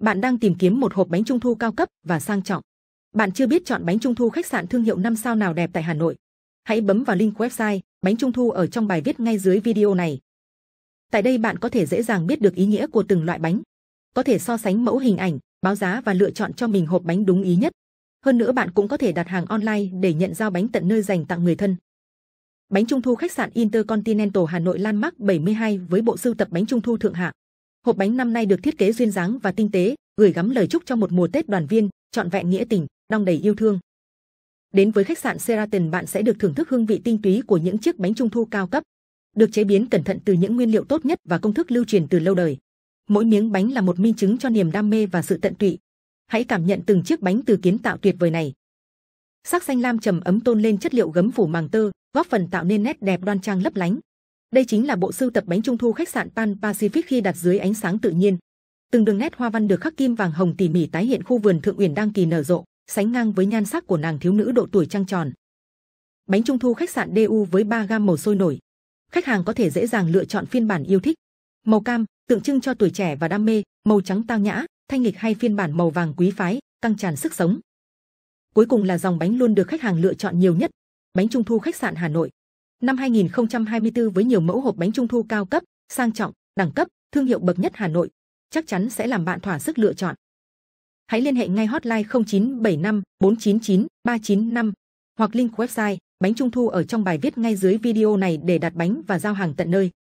bạn đang tìm kiếm một hộp bánh trung thu cao cấp và sang trọng. Bạn chưa biết chọn bánh trung thu khách sạn thương hiệu 5 sao nào đẹp tại Hà Nội. Hãy bấm vào link website bánh trung thu ở trong bài viết ngay dưới video này. Tại đây bạn có thể dễ dàng biết được ý nghĩa của từng loại bánh. Có thể so sánh mẫu hình ảnh, báo giá và lựa chọn cho mình hộp bánh đúng ý nhất. Hơn nữa bạn cũng có thể đặt hàng online để nhận giao bánh tận nơi dành tặng người thân. Bánh trung thu khách sạn Intercontinental Hà Nội Landmark 72 với bộ sưu tập bánh trung thu thượng hạng hộp bánh năm nay được thiết kế duyên dáng và tinh tế gửi gắm lời chúc cho một mùa tết đoàn viên trọn vẹn nghĩa tình đong đầy yêu thương đến với khách sạn Sheraton bạn sẽ được thưởng thức hương vị tinh túy của những chiếc bánh trung thu cao cấp được chế biến cẩn thận từ những nguyên liệu tốt nhất và công thức lưu truyền từ lâu đời mỗi miếng bánh là một minh chứng cho niềm đam mê và sự tận tụy hãy cảm nhận từng chiếc bánh từ kiến tạo tuyệt vời này sắc xanh lam trầm ấm tôn lên chất liệu gấm phủ màng tơ góp phần tạo nên nét đẹp đoan trang lấp lánh đây chính là bộ sưu tập bánh trung thu khách sạn Pan Pacific khi đặt dưới ánh sáng tự nhiên. Từng đường nét hoa văn được khắc kim vàng hồng tỉ mỉ tái hiện khu vườn thượng uyển đang kỳ nở rộ, sánh ngang với nhan sắc của nàng thiếu nữ độ tuổi trăng tròn. Bánh trung thu khách sạn DU với ba gam màu sôi nổi. Khách hàng có thể dễ dàng lựa chọn phiên bản yêu thích. Màu cam tượng trưng cho tuổi trẻ và đam mê, màu trắng tao nhã, thanh lịch hay phiên bản màu vàng quý phái, tăng tràn sức sống. Cuối cùng là dòng bánh luôn được khách hàng lựa chọn nhiều nhất, bánh trung thu khách sạn Hà Nội năm 2024 với nhiều mẫu hộp bánh trung thu cao cấp, sang trọng, đẳng cấp, thương hiệu bậc nhất Hà Nội, chắc chắn sẽ làm bạn thỏa sức lựa chọn. Hãy liên hệ ngay hotline 0975 499 395 hoặc link website bánh trung thu ở trong bài viết ngay dưới video này để đặt bánh và giao hàng tận nơi.